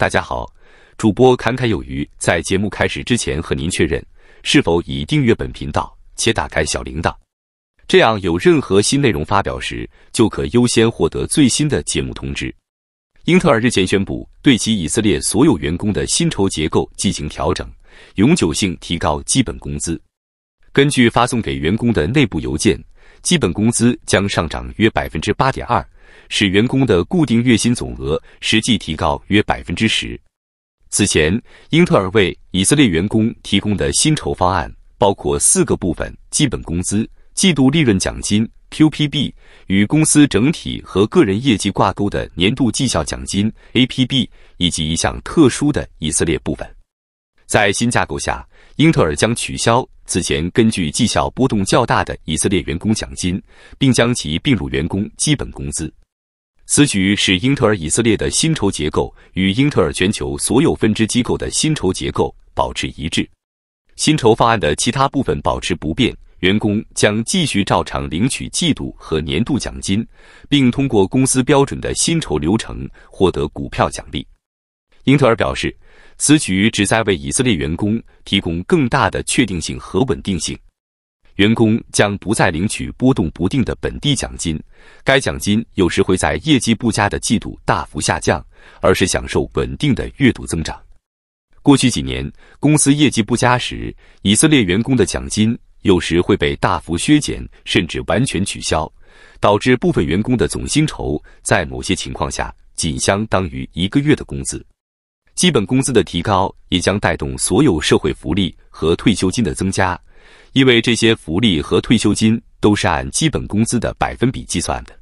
大家好，主播侃侃有余。在节目开始之前，和您确认是否已订阅本频道且打开小铃铛，这样有任何新内容发表时，就可优先获得最新的节目通知。英特尔日前宣布，对其以色列所有员工的薪酬结构进行调整，永久性提高基本工资。根据发送给员工的内部邮件，基本工资将上涨约百分之八点二。使员工的固定月薪总额实际提高约百分之十。此前，英特尔为以色列员工提供的薪酬方案包括四个部分：基本工资、季度利润奖金 （QPB）、与公司整体和个人业绩挂钩的年度绩效奖金 （APB），以及一项特殊的以色列部分。在新架构下，英特尔将取消此前根据绩效波动较大的以色列员工奖金，并将其并入员工基本工资。此举使英特尔以色列的薪酬结构与英特尔全球所有分支机构的薪酬结构保持一致。薪酬方案的其他部分保持不变，员工将继续照常领取季度和年度奖金，并通过公司标准的薪酬流程获得股票奖励。英特尔表示，此举旨在为以色列员工提供更大的确定性和稳定性。员工将不再领取波动不定的本地奖金，该奖金有时会在业绩不佳的季度大幅下降，而是享受稳定的月度增长。过去几年，公司业绩不佳时，以色列员工的奖金有时会被大幅削减，甚至完全取消，导致部分员工的总薪酬在某些情况下仅相当于一个月的工资。基本工资的提高也将带动所有社会福利和退休金的增加，因为这些福利和退休金都是按基本工资的百分比计算的。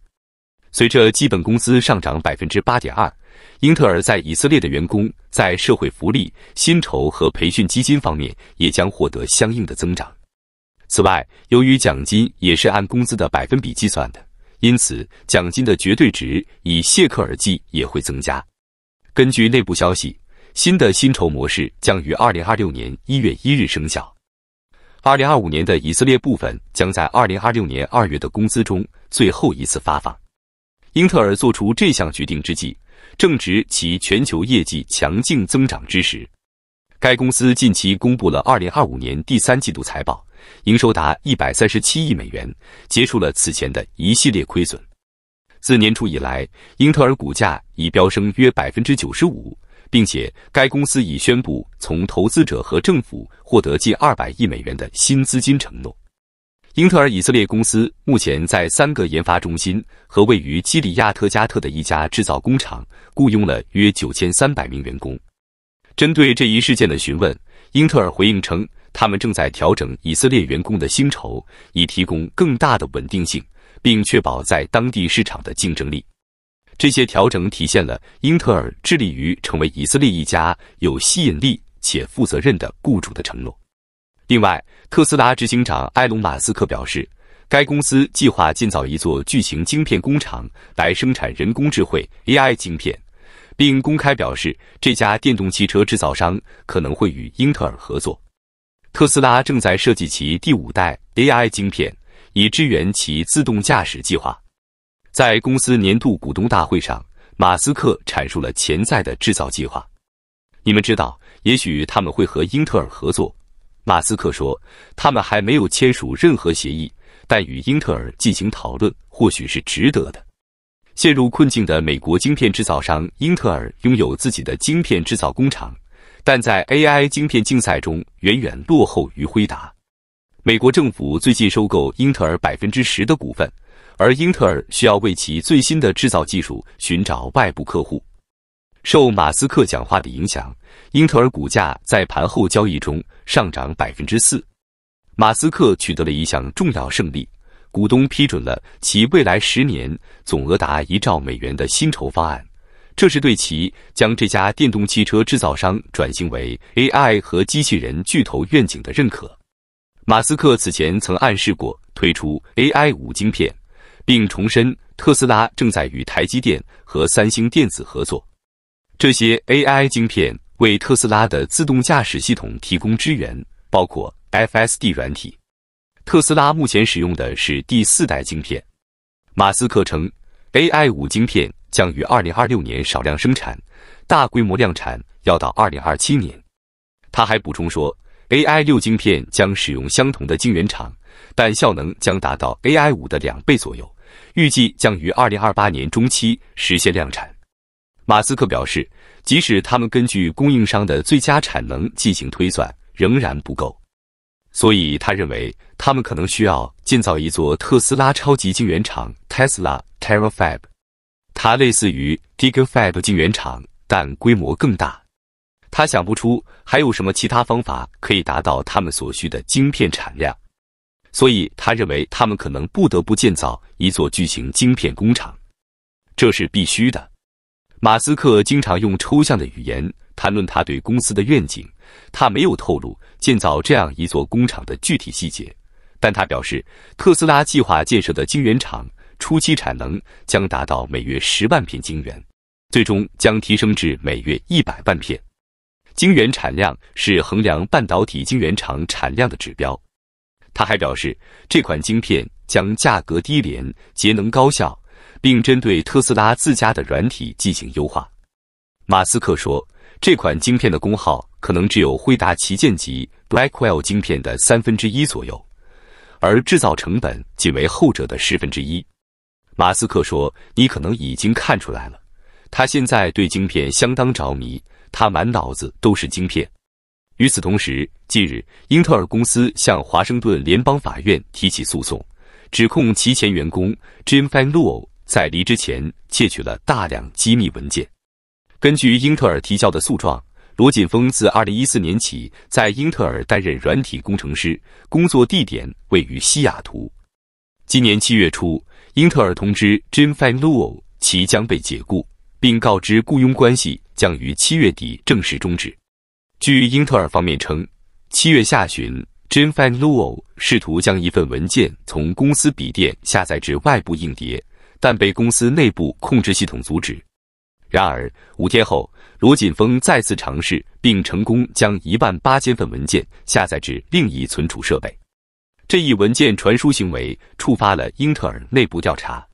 随着基本工资上涨百分之八点二，英特尔在以色列的员工在社会福利、薪酬和培训基金方面也将获得相应的增长。此外，由于奖金也是按工资的百分比计算的，因此奖金的绝对值以谢克尔计也会增加。根据内部消息。新的薪酬模式将于二零二六年一月一日生效。二零二五年的以色列部分将在二零二六年二月的工资中最后一次发放。英特尔做出这项决定之际，正值其全球业绩强劲增长之时。该公司近期公布了二零二五年第三季度财报，营收达一百三十七亿美元，结束了此前的一系列亏损。自年初以来，英特尔股价已飙升约百分之九十五。并且，该公司已宣布从投资者和政府获得近20亿美元的新资金承诺。英特尔以色列公司目前在三个研发中心和位于基里亚特加特的一家制造工厂雇佣了约9300名员工。针对这一事件的询问，英特尔回应称，他们正在调整以色列员工的薪酬，以提供更大的稳定性，并确保在当地市场的竞争力。这些调整体现了英特尔致力于成为以色列一家有吸引力且负责任的雇主的承诺。另外，特斯拉执行长埃隆·马斯克表示，该公司计划建造一座巨型晶片工厂来生产人工智慧 AI 晶片，并公开表示这家电动汽车制造商可能会与英特尔合作。特斯拉正在设计其第五代 AI 晶片，以支援其自动驾驶计划。在公司年度股东大会上，马斯克阐述了潜在的制造计划。你们知道，也许他们会和英特尔合作。马斯克说，他们还没有签署任何协议，但与英特尔进行讨论或许是值得的。陷入困境的美国晶片制造商英特尔拥有自己的晶片制造工厂，但在 AI 晶片竞赛中远远落后于辉达。美国政府最近收购英特尔百分之十的股份。而英特尔需要为其最新的制造技术寻找外部客户。受马斯克讲话的影响，英特尔股价在盘后交易中上涨百分之四。马斯克取得了一项重要胜利，股东批准了其未来十年总额达一兆美元的薪酬方案。这是对其将这家电动汽车制造商转型为 AI 和机器人巨头愿景的认可。马斯克此前曾暗示过推出 AI 五晶片。并重申，特斯拉正在与台积电和三星电子合作，这些 AI 晶片为特斯拉的自动驾驶系统提供支援，包括 FSD 软体。特斯拉目前使用的是第四代晶片。马斯克称，AI 五晶片将于二零二六年少量生产，大规模量产要到二零二七年。他还补充说，AI 六晶片将使用相同的晶圆厂，但效能将达到 AI 五的两倍左右。预计将于二零二八年中期实现量产。马斯克表示，即使他们根据供应商的最佳产能进行推算，仍然不够，所以他认为他们可能需要建造一座特斯拉超级晶圆厂 （Tesla Terra f a b 它类似于 DigiFab 晶圆厂，但规模更大。他想不出还有什么其他方法可以达到他们所需的晶片产量。所以，他认为他们可能不得不建造一座巨型晶片工厂，这是必须的。马斯克经常用抽象的语言谈论他对公司的愿景，他没有透露建造这样一座工厂的具体细节。但他表示，特斯拉计划建设的晶圆厂初期产能将达到每月十万片晶圆，最终将提升至每月一百万片。晶圆产量是衡量半导体晶圆厂产量的指标。他还表示，这款晶片将价格低廉、节能高效，并针对特斯拉自家的软体进行优化。马斯克说，这款晶片的功耗可能只有惠达旗舰级 Blackwell 晶片的三分之一左右，而制造成本仅为后者的十分之一。马斯克说：“你可能已经看出来了，他现在对晶片相当着迷，他满脑子都是晶片。”与此同时，近日，英特尔公司向华盛顿联邦法院提起诉讼，指控其前员工 Jim Fan Luo 在离职前窃取了大量机密文件。根据英特尔提交的诉状，罗锦峰自2014年起在英特尔担任软体工程师，工作地点位于西雅图。今年七月初，英特尔通知 Jim Fan Luo 其将被解雇，并告知雇佣关系将于七月底正式终止。据英特尔方面称，七月下旬，Jim Fan Luo 试图将一份文件从公司笔电下载至外部硬碟，但被公司内部控制系统阻止。然而，五天后，罗锦峰再次尝试并成功将一万八千份文件下载至另一存储设备。这一文件传输行为触发了英特尔内部调查。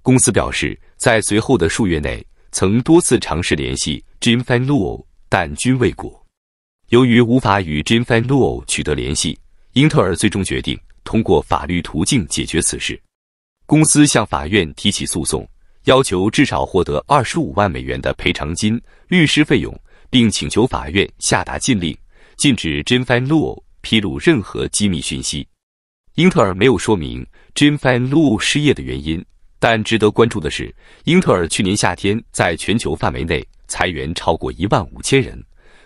公司表示，在随后的数月内，曾多次尝试联系 Jim Fan Luo，但均未果。由于无法与 Jim Fan Lu 取得联系，英特尔最终决定通过法律途径解决此事。公司向法院提起诉讼，要求至少获得二十五万美元的赔偿金、律师费用，并请求法院下达禁令，禁止 Jim Fan Lu 披露任何机密信息。英特尔没有说明 Jim Fan Lu 失业的原因，但值得关注的是，英特尔去年夏天在全球范围内裁员超过一万五千人。